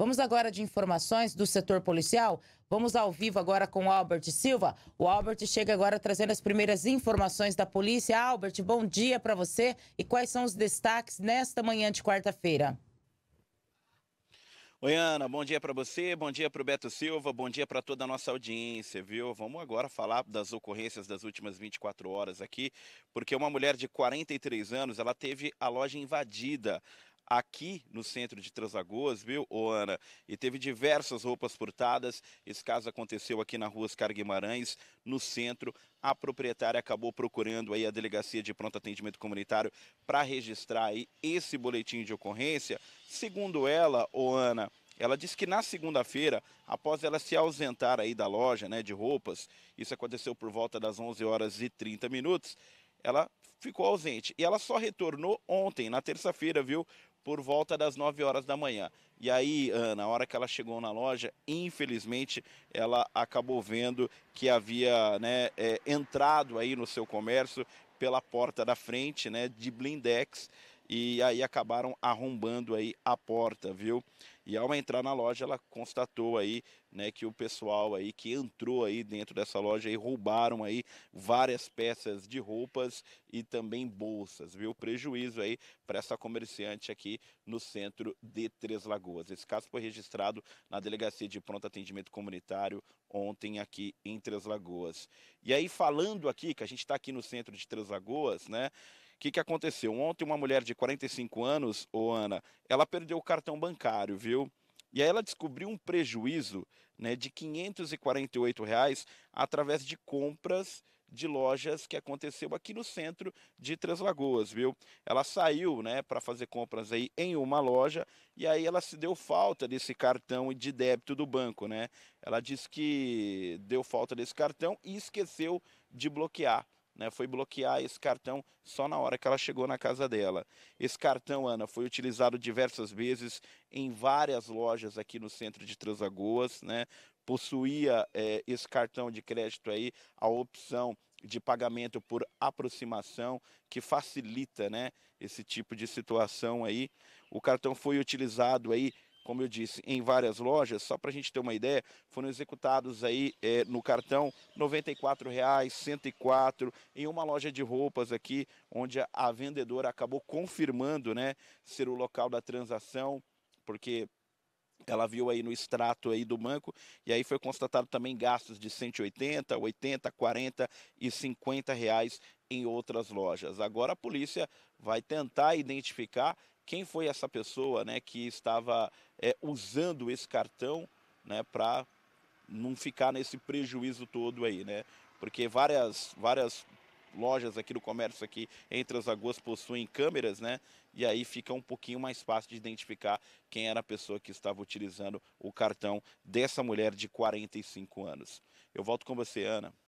Vamos agora de informações do setor policial. Vamos ao vivo agora com o Albert Silva. O Albert chega agora trazendo as primeiras informações da polícia. Albert, bom dia para você e quais são os destaques nesta manhã de quarta-feira? Oi, Ana, bom dia para você, bom dia para o Beto Silva, bom dia para toda a nossa audiência, viu? Vamos agora falar das ocorrências das últimas 24 horas aqui, porque uma mulher de 43 anos, ela teve a loja invadida aqui no centro de Transagoas, viu, ô Ana? E teve diversas roupas furtadas. Esse caso aconteceu aqui na rua Oscar Guimarães, no centro. A proprietária acabou procurando aí a delegacia de pronto atendimento comunitário para registrar aí esse boletim de ocorrência. Segundo ela, ô Ana, ela disse que na segunda-feira, após ela se ausentar aí da loja, né, de roupas, isso aconteceu por volta das 11 horas e 30 minutos, ela ficou ausente. E ela só retornou ontem, na terça-feira, viu? Por volta das 9 horas da manhã. E aí, Ana, a hora que ela chegou na loja, infelizmente, ela acabou vendo que havia né, é, entrado aí no seu comércio pela porta da frente, né, de blindex, e aí acabaram arrombando aí a porta, viu? E ao entrar na loja, ela constatou aí, né, que o pessoal aí que entrou aí dentro dessa loja e roubaram aí várias peças de roupas e também bolsas, viu? Prejuízo aí para essa comerciante aqui no centro de Três Lagoas. Esse caso foi registrado na Delegacia de Pronto Atendimento Comunitário ontem aqui em Três Lagoas. E aí falando aqui que a gente está aqui no centro de Três Lagoas, né? que, que aconteceu? Ontem, uma mulher de 45 anos, ô Ana, ela perdeu o cartão bancário, viu? E aí ela descobriu um prejuízo né, de 548 reais através de compras de lojas que aconteceu aqui no centro de Três Lagoas, viu? Ela saiu, né, para fazer compras aí em uma loja e aí ela se deu falta desse cartão de débito do banco, né? Ela disse que deu falta desse cartão e esqueceu de bloquear. Né, foi bloquear esse cartão só na hora que ela chegou na casa dela. Esse cartão, Ana, foi utilizado diversas vezes em várias lojas aqui no centro de Transagoas, né? Possuía é, esse cartão de crédito aí a opção de pagamento por aproximação que facilita, né? Esse tipo de situação aí. O cartão foi utilizado aí como eu disse, em várias lojas. Só para a gente ter uma ideia, foram executados aí é, no cartão R$ 94,00, 104 em uma loja de roupas aqui, onde a vendedora acabou confirmando né, ser o local da transação, porque ela viu aí no extrato aí do banco e aí foi constatado também gastos de R$ 80, 40 e 50 reais em outras lojas. Agora a polícia vai tentar identificar quem foi essa pessoa né, que estava é, usando esse cartão né, para não ficar nesse prejuízo todo aí, né? Porque várias, várias lojas aqui no comércio aqui entre as aguas possuem câmeras, né? E aí fica um pouquinho mais fácil de identificar quem era a pessoa que estava utilizando o cartão dessa mulher de 45 anos. Eu volto com você, Ana.